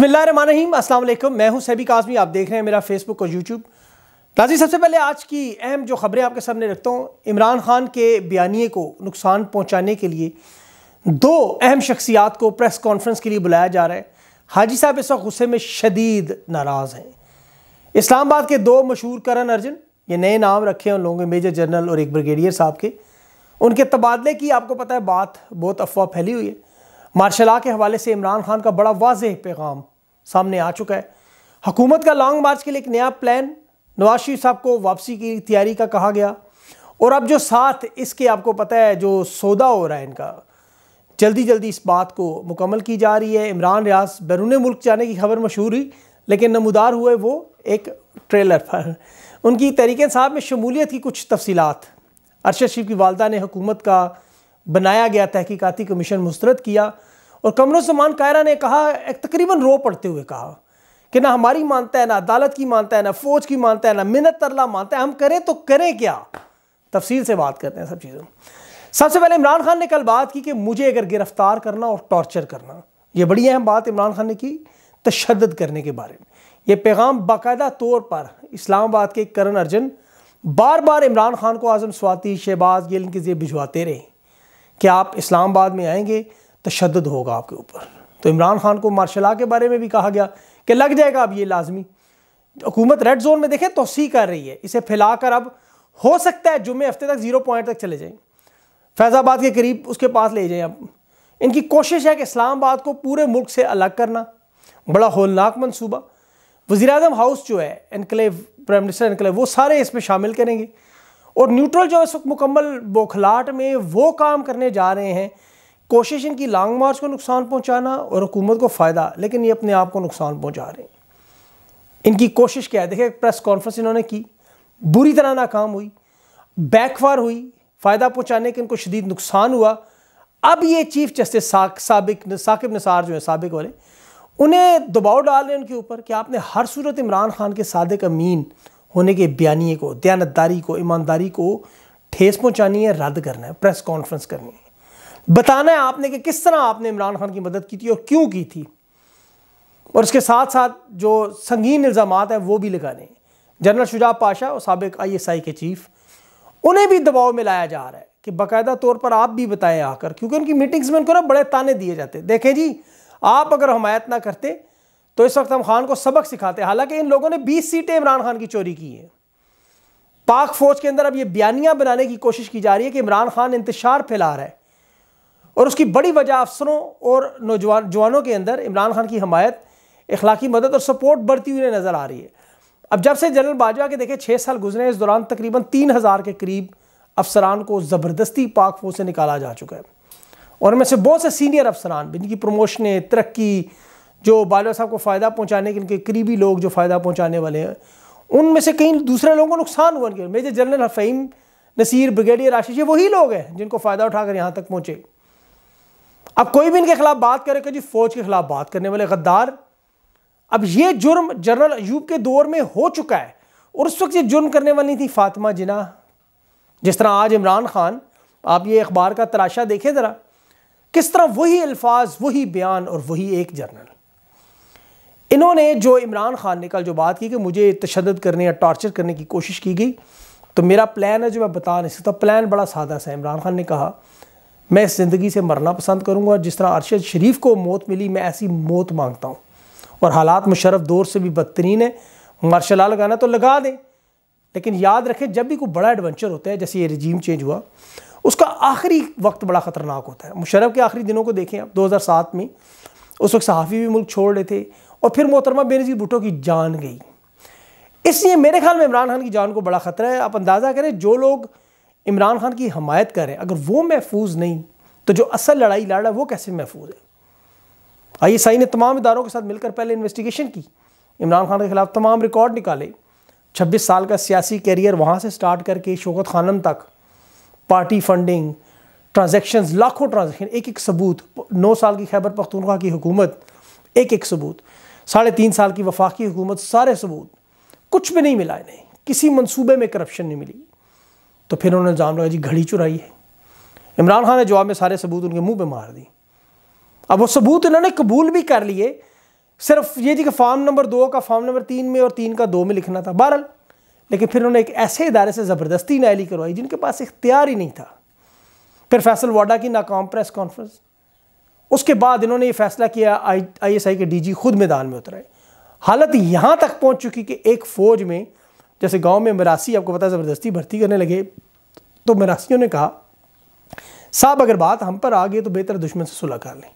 बसमीम असल मैं हूं सैबी काजमी आप देख रहे हैं मेरा फेसबुक और यूट्यूब ताज़ी सबसे पहले आज की अहम जो खबरें आपके सामने रखता हूँ इमरान खान के बयानी को नुकसान पहुँचाने के लिए दो अहम शख्सियात को प्रेस कॉन्फ्रेंस के लिए बुलाया जा रहा है हाजी साहब इस वक्त गुस्से में शदीद नाराज़ हैं इस्लामाबाद के दो मशहूर करण अर्जुन ये नए नाम रखे हैं उन लोगों के मेजर जनरल और एक ब्रिगेडियर साहब के उनके तबादले की आपको पता है बात बहुत अफवाह फैली हुई है मार्शल के हवाले से इमरान खान का बड़ा वाज पैगाम सामने आ चुका है हकूमत का लॉन्ग मार्च के लिए एक नया प्लान नवाज शरीफ साहब को वापसी की तैयारी का कहा गया और अब जो साथ इसके आपको पता है जो सौदा हो रहा है इनका जल्दी जल्दी इस बात को मुकम्मल की जा रही है इमरान रियाज बैरून मुल्क जाने की खबर मशहूर हुई लेकिन नमदार हुए वो एक ट्रेलर पर उनकी तहरीक साहब में शमूलियत की कुछ तफसीत अरशद शरीफ की वालदा ने हुकूमत का बनाया गया तहकीकती कमीशन मुस्रद किया और कमरों समान कायरा ने कहा तकरीबन रो पड़ते हुए कहा कि ना हमारी मानता है ना अदालत की मानता है ना फौज की मानता है ना मिनत तरला मानता है हम करें तो करें क्या तफसील से बात करते हैं सब चीज़ों सबसे पहले इमरान खान ने कल बात की कि मुझे अगर गिरफ्तार करना और टॉर्चर करना यह बड़ी अहम बात इमरान खान ने की तशद करने के बारे में यह पैगाम बाकायदा तौर पर इस्लामाबाद के करण अर्जुन बार बार इमरान खान को आज़म स्वाति शहबाज गिल के ज़रिए भिजवाते रहे कि आप इस्लामाबाद में आएंगे तशद होगा आपके ऊपर तो इमरान खान को मार्शल के बारे में भी कहा गया कि लग जाएगा अब ये लाजमी हुकूमत रेड जोन में देखें तोसी कर रही है इसे फैला कर अब हो सकता है जुम्मे हफ्ते तक ज़ीरो पॉइंट तक चले जाएं फैज़ाबाद के करीब उसके पास ले जाएं अब इनकी कोशिश है कि इस्लामाबाद को पूरे मुल्क से अलग करना बड़ा होलनाक मनसूबा वज़ी अजम हाउस जो है इनकलेव प्राइम मिनिस्टर इनकलेव वो सारे इसमें शामिल करेंगे और न्यूट्रल जो इस वक्त मुकम्मल बौखलाट में वो काम करने जा रहे हैं कोशिश इनकी लॉन्ग मार्च को नुकसान पहुंचाना और हुकूमत को फ़ायदा लेकिन ये अपने आप को नुकसान पहुंचा रहे हैं इनकी कोशिश क्या है देखिए प्रेस कॉन्फ्रेंस इन्होंने की बुरी तरह नाकाम हुई बैकफार हुई फ़ायदा पहुँचाने के इनको शदीद नुकसान हुआ अब ये चीफ जस्टिस साबिक साकिब निसार जो है सबक वाले उन्हें दबाव डाल रहे हैं उनके ऊपर कि आपने हर सूरत इमरान खान के सादक अमीन होने के बयानी को दयानतदारी को ईमानदारी को ठेस पहुँचानी है रद्द करना है प्रेस कॉन्फ्रेंस करनी है बताना है आपने कि किस तरह आपने इमरान खान की मदद की थी और क्यों की थी और उसके साथ साथ जो संगीन इल्ज़ाम हैं वो भी लगाने हैं जनरल शुजा पाशा और सबक आई एस आई के चीफ उन्हें भी दबाव में लाया जा रहा है कि बाकायदा तौर पर आप भी बताएं आकर क्योंकि उनकी मीटिंग्स में उनको ना बड़े ताने दिए जाते देखें जी आप अगर हमायत ना करते तो इस वक्त हम खान को सबक सिखाते हालांकि इन लोगों ने बीस सीटें इमरान खान की चोरी की हैं पाक फौज के अंदर अब ये बयानियाँ बनाने की कोशिश की जा रही है कि इमरान खान इंतशार फैला रहा है और उसकी बड़ी वजह अफसरों और नौजवान जवानों के अंदर इमरान खान की हमायत इखलाकी मदद और सपोर्ट बढ़ती हुई नज़र आ रही है अब जब से जनरल बाजवा के देखे छः साल गुजरे इस दौरान तकरीबन तीन हज़ार के करीब अफसरान को ज़बरदस्ती पाक फोज से निकाला जा चुका है और उनमें से बहुत से सीनियर अफसरान जिनकी प्रमोशनें तरक्की जो बाजवा साहब को फ़ायदा पहुँचाने के उनके करीबी लोग जो फ़ायदा पहुँचाने वाले हैं उनमें से कई दूसरे लोगों को नुकसान हुआ major general Hafeem Naseer brigadier Ashish ये वही लोग हैं जिनको फ़ायदा उठाकर यहाँ तक पहुँचे अब कोई भी इनके खिलाफ बात करे कि जी फौज के खिलाफ बात करने वाले गद्दार अब ये जुर्म जनरल अयूब के दौर में हो चुका है और उस वक्त ये जुर्म करने वाली थी फातिमा जिना जिस तरह आज इमरान खान आप ये अखबार का तराशा देखें ज़रा किस तरह वही अल्फाज वही बयान और वही एक जर्नल इन्होंने जो इमरान खान ने कल जो बात की कि मुझे तशद करने या टॉर्चर करने की कोशिश की गई तो मेरा प्लान है जो मैं बता नहीं सकता प्लान बड़ा सादा सा इमरान खान ने कहा मैं इस ज़िंदगी से मरना पसंद करूँगा और जिस तरह अरशद शरीफ को मौत मिली मैं ऐसी मौत मांगता हूँ और हालात मुशरफ दौर से भी बदतरीन है मार्शल लगाना तो लगा दें लेकिन याद रखें जब भी कोई बड़ा एडवेंचर होता है जैसे ये रिजीम चेंज हुआ उसका आखिरी वक्त बड़ा ख़तरनाक होता है मुशरफ के आखिरी दिनों को देखें आप सात में उस वक्त सहाफ़ी भी मुल्क छोड़ रहे थे और फिर मोहतरमा बेनजी भुटो की जान गई इसलिए मेरे ख्याल में इमरान खान की जान को बड़ा ख़तरा है आप अंदाज़ा करें जो लोग इमरान खान की हमायत करें अगर वो महफूज नहीं तो जो असल लड़ाई लड़ रहा है वो कैसे महफूज है आई एस आई ने तमाम इदारों के साथ मिलकर पहले इन्वेस्टिगेशन की इमरान खान के खिलाफ तमाम रिकॉर्ड निकाले छब्बीस साल का सियासी कैरियर वहाँ से स्टार्ट करके शोकत खानम तक पार्टी फंडिंग ट्रांजेक्शन लाखों ट्रांजेक्शन एक एक सबूत नौ साल की खैबर पख्तूनखा की हुकूमत एक एक सबूत साढ़े तीन साल की वफाकी हुकूमत सारे सबूत कुछ भी नहीं मिला इन्हें किसी मनसूबे में करप्शन नहीं मिली तो फिर उन्होंने इल्ज़ाम लगाया जी घड़ी चुराई है इमरान खान ने जवाब में सारे सबूत उनके मुंह पे मार दी अब वो सबूत इन्होंने कबूल भी कर लिए सिर्फ ये थी कि फॉर्म नंबर दो का फॉर्म नंबर तीन में और तीन का दो में लिखना था बहरल लेकिन फिर उन्होंने एक ऐसे इदारे से ज़बरदस्ती नायली करवाई जिनके पास इख्तियार ही नहीं था फिर फैसल वाडा की नाकाम प्रेस कॉन्फ्रेंस उसके बाद इन्होंने ये फैसला किया आई आई एस आई के डी जी खुद मैदान में उतराए हालत यहाँ तक पहुँच चुकी कि एक फ़ौज में जैसे गांव में मरासी आपको पता है ज़बरदस्ती भर्ती करने लगे तो मरासियों ने कहा साहब अगर बात हम पर आ गई तो बेहतर दुश्मन से सुलह कर लें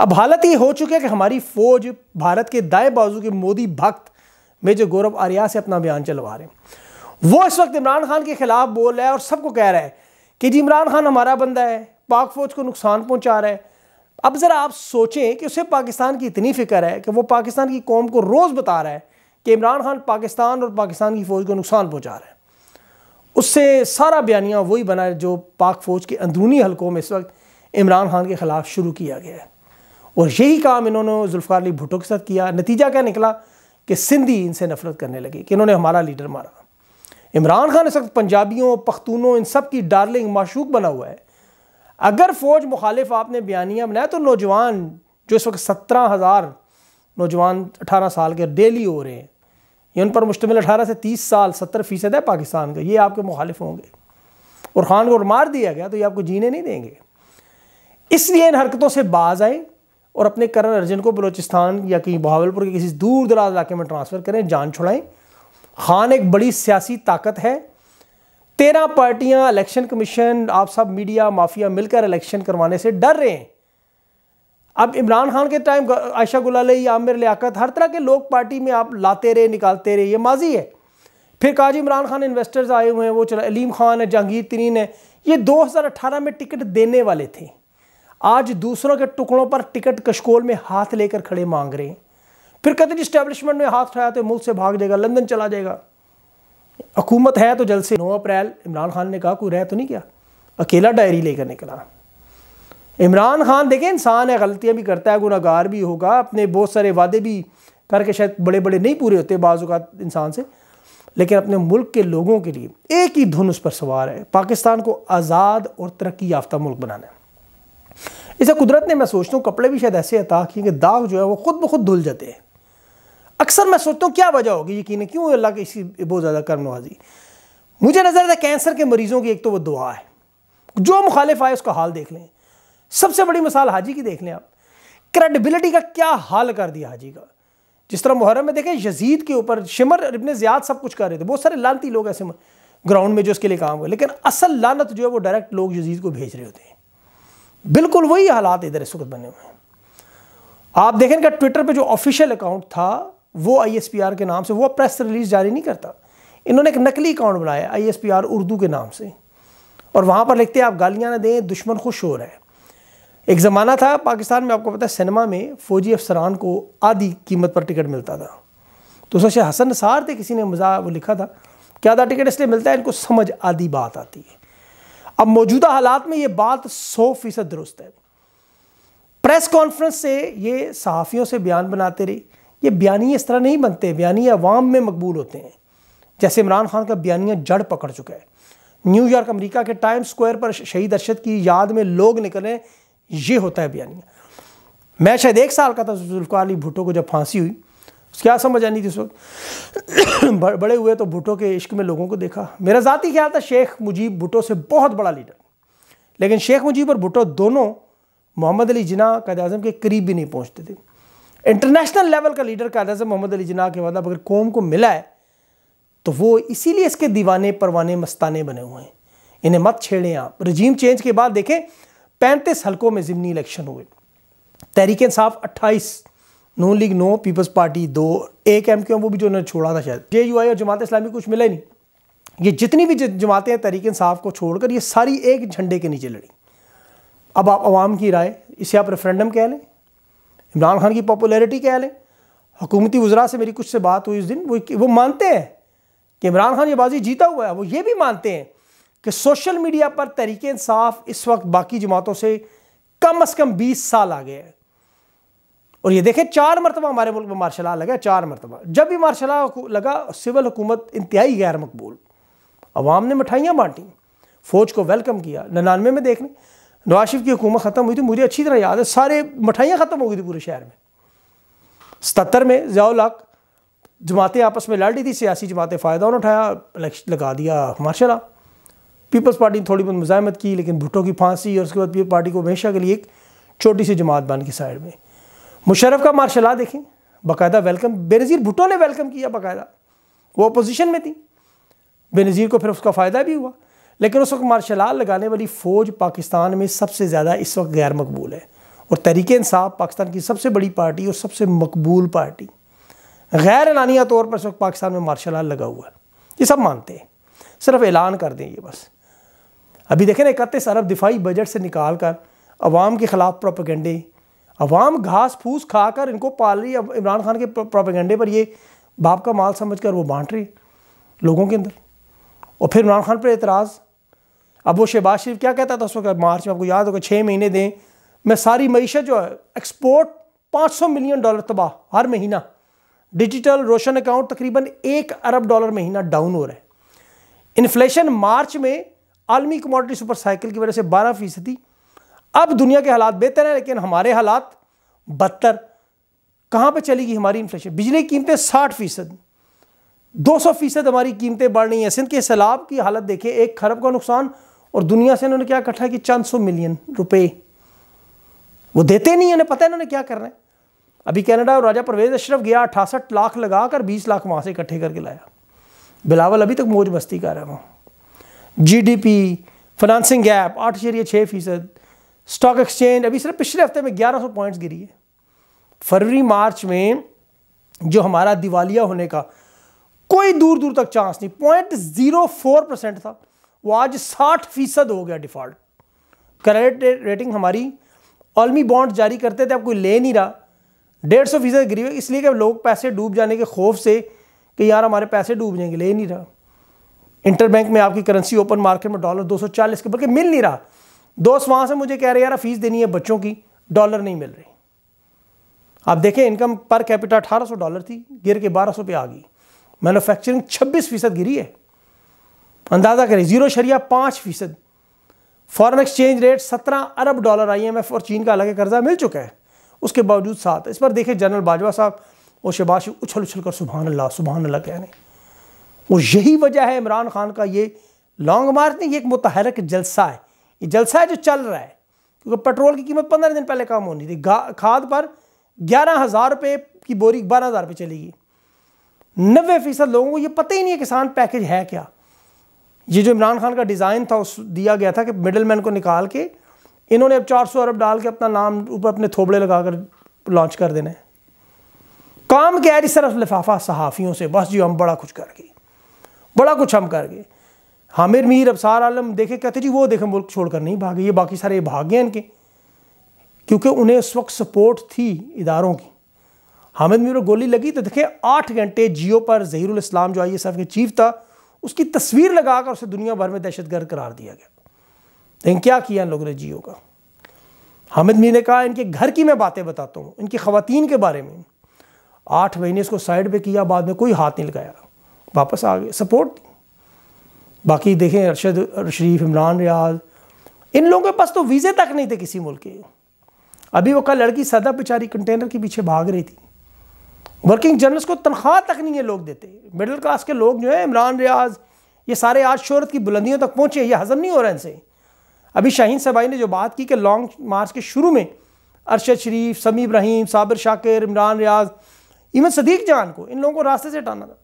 अब हालत ये हो चुकी है कि हमारी फौज भारत के दाएं बाजू के मोदी भक्त मेजर गौरव आर्या से अपना बयान चलवा रहे हैं वो इस वक्त इमरान खान के खिलाफ बोल रहा है और सबको कह रहा है कि जी इमरान खान हमारा बंदा है पाक फौज को नुकसान पहुंचा रहा है अब ज़रा आप सोचें कि उसे पाकिस्तान की इतनी फिक्र है कि वो पाकिस्तान की कौम को रोज़ बता रहा है कि इमरान खान पाकिस्तान और पाकिस्तान की फ़ौज को नुकसान पहुँचा रहे हैं उससे सारा बयानिया वही बना है जो पाक फ़ौज के अंदरूनी हलकों में इस वक्त इमरान खान के ख़िलाफ़ शुरू किया गया है और यही काम इन्होंने जुल्फ़ार अली भुटो के साथ किया नतीजा क्या निकला कि सिंधी इनसे नफरत करने लगे कि इन्होंने हमारा लीडर मारा इमरान खान इस वक्त पंजाबियों पख्तूनों इन सब की डार्लिंग माशूक बना हुआ है अगर फ़ौज मुखालिफ आपने बयानिया बनाया तो नौजवान जो इस वक्त सत्रह हज़ार नौजवान अठारह साल के डेली हो रहे हैं ये उन पर मुश्तमिल अठारह से तीस साल सत्तर फ़ीसद है पाकिस्तान का ये आपके मुखालिफ होंगे और ख़ान को मार दिया गया तो ये आपको जीने नहीं देंगे इसलिए इन हरकतों से बाज आए और अपने करन अर्जन को बलोचिस्तान या कहीं बहावलपुर के किसी दूर दराज इलाके में ट्रांसफ़र करें जान छुड़ाएँ खान एक बड़ी सियासी ताकत है तेरह पार्टियां इलेक्शन कमीशन आप सब मीडिया माफिया मिलकर इलेक्शन करवाने से डर रहे हैं अब इमरान खान के टाइम आयशा गुलाल आमिर लियाकत हर तरह के लोग पार्टी में आप लाते रहे निकालते रहे ये माजी है फिर काजी इमरान खान इन्वेस्टर्स आए हुए हैं वो चला अलीम खान है जहांगीर तरीन है ये 2018 में टिकट देने वाले थे आज दूसरों के टुकड़ों पर टिकट कशकोल में हाथ लेकर खड़े मांग रहे हैं फिर कहते हैं इस्टेब्लिशमेंट में हाथ उठाया तो मुल्क से भाग जाएगा लंदन चला जाएगा हुकूमत है तो जल्द से नौ अप्रैल इमरान खान ने कहा कोई रह तो नहीं गया अकेला डायरी लेकर निकला इमरान खान देखें इंसान है गलतियाँ भी करता है गुनागार भी होगा अपने बहुत सारे वादे भी करके शायद बड़े बड़े नहीं पूरे होते बाज़ात इंसान से लेकिन अपने मुल्क के लोगों के लिए एक ही धुन उस पर सवार है पाकिस्तान को आज़ाद और तरक्की याफ्ता मुल्क बनाना है इसे कुदरत ने मैं सोचता हूँ कपड़े भी शायद ऐसे अता किए कि दाग जो है वो खुद ब खुद धुल जाते हैं अक्सर मैं सोचता हूँ क्या वजह होगी यकीन है क्यों अल्लाह की इसी बहुत ज़्यादा कर नवाजी मुझे नज़र आता है कैंसर के मरीज़ों की एक तो वो दुआ है जो मुखालिफ आए उसका हाल देख लें सबसे बड़ी मिसाल हाजी की देख लें आप क्रेडिबिलिटी का क्या हाल कर दिया हाजी का जिस तरह मुहर्रम में देखें यजीद के ऊपर शिमर इबन ज़ियाद सब कुछ कर रहे थे बहुत सारे लानती लोग ऐसे ग्राउंड में जो इसके लिए काम हुए लेकिन असल लानत जो है वो डायरेक्ट लोग यजीद को भेज रहे होते हैं बिल्कुल वही हालात इधर इस वक्त बने हुए हैं आप देखें क्या ट्विटर पर जो ऑफिशियल अकाउंट था वो आर के नाम से वो प्रेस रिलीज जारी नहीं करता इन्होंने एक नकली अकाउंट बनाया आर उर्दू के नाम से और वहाँ पर लिखते हैं आप गालियाँ ना दें दुश्मन खुश हो रहा है एक ज़माना था पाकिस्तान में आपको पता है सिनेमा में फ़ौजी अफसरान को आधी कीमत पर टिकट मिलता था तो उसमें हसन सार थे किसी ने मज़ा वो लिखा था कि आधा टिकट इसलिए मिलता है इनको समझ आधी बात आती है अब मौजूदा हालात में ये बात सौ फीसद दुरुस्त है प्रेस कॉन्फ्रेंस से ये सहाफ़ियों से बयान बनाते रही ये बयानी इस तरह नहीं बनते बयानी अवाम में मकबूल होते हैं जैसे इमरान खान का बयानिया जड़ पकड़ चुका है न्यूयॉर्क अमेरिका के टाइम स्क्वायर पर शहीद अरशद की याद में लोग निकलें ये होता है बयानिया मैं शायद एक साल का था जुल्फ़ार अली भुटो को जब फांसी हुई क्या समझ आनी थी उस वक्त बड़े हुए तो भुटो के इश्क में लोगों को देखा मेरा ज़ाती ख्याल था शेख मुजीब भुटो से बहुत बड़ा लीडर लेकिन शेख मुजीब और भुटो दोनों मोहम्मद अली जिना कायद अजम के करीब भी नहीं पहुँचते थे इंटरनेशनल लेवल का लीडर कायद अजम मोहम्मद अली जिना के मतलब अगर कौम को मिला है तो वो इसीलिए इसके दीवाने परवाने मस्ताने बने हुए हैं इन्हें मत छेड़ें आप रजीम चेंज के बाद देखें पैंतीस हलकों में ज़मनी इलेक्शन हुए तहरीक इंसाफ अट्ठाईस नो लीग नो पीपल्स पार्टी दो एक एम क्यू वो भी जो उन्होंने छोड़ा था शायद जे यू आई और जमात इस्लामी कुछ मिला ही नहीं ये जितनी भी जमातें हैं तहरीक इंसाफ को छोड़कर ये सारी एक झंडे के नीचे लड़ी अब आप आवाम की राय इसे आप रेफरेंडम कह लें इमरान खान की पॉपुलैरिटी कह लें हुकूमती वजरा से मेरी कुछ से बात हुई उस दिन वो वो मानते हैं कि इमरान खान ये बाजी जीता हुआ है वो ये भी मानते हैं कि सोशल मीडिया पर तहरीक इंसाफ इस वक्त बाकी जमातों से कम अज़ कम बीस साल आ गए हैं और ये देखें चार मरतबा हमारे मुल्क में मार्शल लगा चार मरतबा जब भी मार्शल लगा सिविल हुकूमत इंतहाई गैर मकबूल अवाम ने मिठाइयाँ बांटी फ़ौज को वेलकम किया ननानवे में देख लें नवाज शरीफ की हुकूमत ख़त्म हुई थी तो मुझे अच्छी तरह याद है सारे मिठाइयाँ ख़त्म हो गई थी पूरे शहर में सतर में जयाक जमातें आपस में लड़ रही थी सियासी जमातें फ़ायदा उन्होंने उठाया लगा दिया मार्शल पीपल्स पार्टी ने थोड़ी बहुत मुजामत की लेकिन भुट्टो की फांसी और उसके बाद पीपल पार्टी को हमेशा के लिए एक छोटी सी जमात बन की साइड में मुशरफ का आ देखें बाकायदा वेलकम बेनज़ीर भुट्टो ने वेलकम किया बाकायदा वो अपोजिशन में थी बेनज़ीर को फिर उसका फ़ायदा भी हुआ लेकिन उस वक्त मार्शला लगाने वाली फ़ौज पाकिस्तान में सबसे ज़्यादा इस वक्त गैर मकबूल है और तहरीक इंसाफ पाकिस्तान की सबसे बड़ी पार्टी और सबसे मकबूल पार्टी गैर एलानिया तौर पर इस वक्त पाकिस्तान में मार्शल लगा हुआ है ये सब मानते हैं सिर्फ ऐलान कर दें ये बस अभी देखें ना इकतीस अरब दिफाई बजट से निकाल कर अवाम के ख़िलाफ़ प्रोपेगेंडे अवाम घास फूस खा कर इनको पाल रही अब इमरान खान के प्रोपेगेंडे पर ये बाप का माल समझ कर वो बांट रही लोगों के अंदर और फिर इमरान खान पर एतराज़ अब वो शहबाज शरीफ क्या कहता था उस वक्त मार्च में आपको याद होगा छः महीने दें मैं सारी मीशत जो है एक्सपोर्ट पाँच सौ मिलियन डॉलर तबाह हर महीना डिजिटल रोशन अकाउंट तकरीबन एक अरब डॉलर महीना डाउन हो रहा है इन्फ्लेशन मार्च में आलमी कमोडिटी सुपर साइकिल की वजह से बारह फीसदी अब दुनिया के हालात बेहतर हैं लेकिन हमारे हालात बदतर कहाँ पर चलेगी हमारी इन्फ्लेशन बिजली की कीमतें साठ फीसद दो सौ फीसद हमारी कीमतें बढ़ रही हैं सिंध के सैलाब की हालत देखें एक खरब का नुकसान और दुनिया से इन्होंने क्या इकट्ठा कि चंद सौ मिलियन रुपए वो देते नहीं उन्हें पता है इन्होंने क्या कर रहे हैं अभी कनाडा और राजा परवेज अशरफ गया अठासठ लाख लगा कर बीस लाख वहाँ से इकट्ठे करके लाया बिलावल अभी तक मौज मस्ती कर रहा है वहाँ जीडीपी फाइनेंसिंग गैप आठ इशारिया छः फीसद स्टॉक एक्सचेंज अभी सिर्फ पिछले हफ्ते में ग्यारह सौ पॉइंट्स गिरी है फरवरी मार्च में जो हमारा दिवालिया होने का कोई दूर दूर तक चांस नहीं पॉइंट जीरो फोर परसेंट था वो आज साठ फीसद हो गया डिफ़ॉल्ट क्रेडिट रेटिंग हमारी आलमी बॉन्ड जारी करते थे अब कोई ले नहीं रहा डेढ़ सौ फीसद गिरी हुई इसलिए कि लोग पैसे डूब जाने के खौफ से कि यार हमारे पैसे डूब जाएंगे ले नहीं रहा इंटरबैंक में आपकी करेंसी ओपन मार्केट में डॉलर 240 के बल्कि मिल नहीं रहा दोस्त वहां से मुझे कह रहे यार फीस देनी है बच्चों की डॉलर नहीं मिल रही आप देखें इनकम पर कैपिटा 1800 डॉलर थी गिर के 1200 पे आ गई मैनुफैक्चरिंग 26 फीसद गिरी है अंदाज़ा करें जीरो शरिया पाँच फीसद फॉरन एक्सचेंज रेट सत्रह अरब डॉलर आई एम एफ और चीन का अलग कर्जा मिल चुका है उसके बावजूद साथ इस पर देखें जनरल बाजवा साहब और शबाशी उछल उछल कर सुबहान अल्लाह सुबह अल्लाह हैं और यही वजह है इमरान खान का ये लॉन्ग मार्च नहीं ये एक मुतहरक जलसा है ये जलसा है जो चल रहा है क्योंकि पेट्रोल की कीमत पंद्रह दिन पहले कम होनी थी खाद पर ग्यारह हज़ार रुपये की बोरी बारह हज़ार रुपये चलेगी नबे फ़ीसद लोगों को ये पता ही नहीं है किसान पैकेज है क्या ये जो इमरान खान का डिज़ाइन था उस दिया गया था कि मिडल मैन को निकाल के इन्होंने अब चार सौ अरब डाल के अपना नाम ऊपर अपने थोबड़े लगा कर लॉन्च कर देने काम क्या है जी सिर्फ लिफाफा सहाफ़ियों से बस जी हम बड़ा कुछ कर बड़ा कुछ हम कर गए हामिर मीर अबसार आलम देखे कहते जी वो देखे मुल्क छोड़कर नहीं भागे ये बाकी सारे भाग गए इनके क्योंकि उन्हें उस वक्त सपोर्ट थी इदारों की हामिद मीर गोली लगी तो देखे आठ घंटे जियो पर जहीरुल इस्लाम जो आई एस एफ के चीफ था उसकी तस्वीर लगाकर उसे दुनिया भर में दहशतगर्द करार दिया गया लेकिन क्या किया इन लोगों ने जियो का हामिद मीर ने कहा इनके घर की मैं बातें बताता हूँ इनकी खवतिन के बारे में आठ महीने इसको साइड पर किया बाद में कोई हाथ नहीं लगाया वापस आ गए सपोर्ट बाकी देखें अरशद शरीफ इमरान रियाज इन लोगों के पास तो वीज़े तक नहीं थे किसी मुल्क के अभी वो कल लड़की सदा बेचारी कंटेनर के पीछे भाग रही थी वर्किंग जर्नल्स को तनख्वाह तक नहीं है लोग देते मिडिल क्लास के लोग जो हैं इमरान रियाज ये सारे आज शहरत की बुलंदियों तक पहुँचे ये हज़म नहीं हो रहा इनसे अभी शाहीन सबाई ने जो बात की कि लॉन्ग मार्च के शुरू में अरशद शरीफ समी इब्राहिम साबिर शाकिर इमरान रियाज इवन सदीक जान को इन लोगों को रास्ते से हटाना था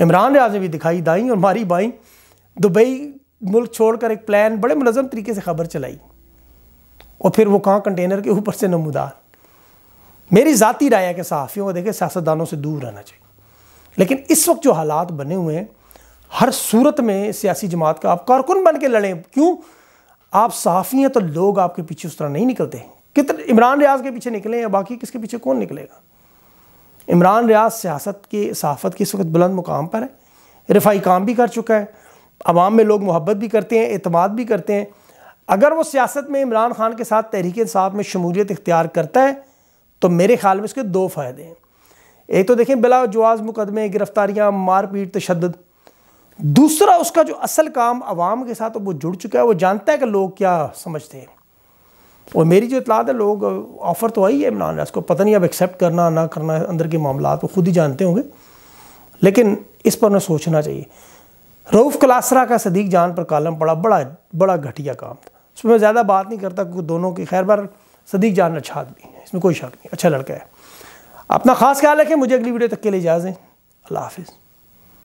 इमरान रियाज ने भी दिखाई दाई और मारी बाई दुबई मुल्क छोड़कर एक प्लान बड़े मनज़म तरीके से खबर चलाई और फिर वो कहाँ कंटेनर के ऊपर से नमूदार मेरी ज़ाती राय है कि सहाफ़ियों को देखे सियासतदानों से दूर रहना चाहिए लेकिन इस वक्त जो हालात बने हुए हैं हर सूरत में सियासी जमात का आप कारकुन बन के लड़ें क्यों आप सहाफ़ी हैं तो लोग आपके पीछे उस तरह नहीं निकलते कितने इमरान रियाज के पीछे निकले या बाकी किसके पीछे कौन निकलेगा इमरान रियाज सियासत की सहाफ़त की इस वक्त बुलंद मुकाम पर है रिफाई काम भी कर चुका है आवाम में लोग मोहब्बत भी करते हैं अतमाद भी करते हैं अगर वो सियासत में इमरान खान के साथ तहरीक साहब में शमूलियत इख्तियार करता है तो मेरे ख्याल में इसके दो फ़ायदे हैं एक तो देखें बिला जवाज़ मुकदमे गिरफ्तारियाँ मारपीट तशद दूसरा उसका जो असल काम आवाम के साथ वो जुड़ चुका है वो जानता है कि लोग क्या समझते हैं और मेरी जो इतला है लोग ऑफ़र तो आई है इमरान रियाज को पता नहीं अब एक्सेप्ट करना ना करना अंदर के मामला वो खुद ही जानते होंगे लेकिन इस पर ना सोचना चाहिए रऊफ़ कलासरा का सदीक जान पर कालम पड़ा बड़ा बड़ा घटिया काम था उसमें मैं ज़्यादा बात नहीं करता क्योंकि दोनों की खैर बार सदीक जान अच्छा आदमी है इसमें कोई शक नहीं अच्छा लड़का है अपना ख़ास ख्याल रखें मुझे अगली वीडियो तक के लिए इजाज़ें अल्लाह हाफिज़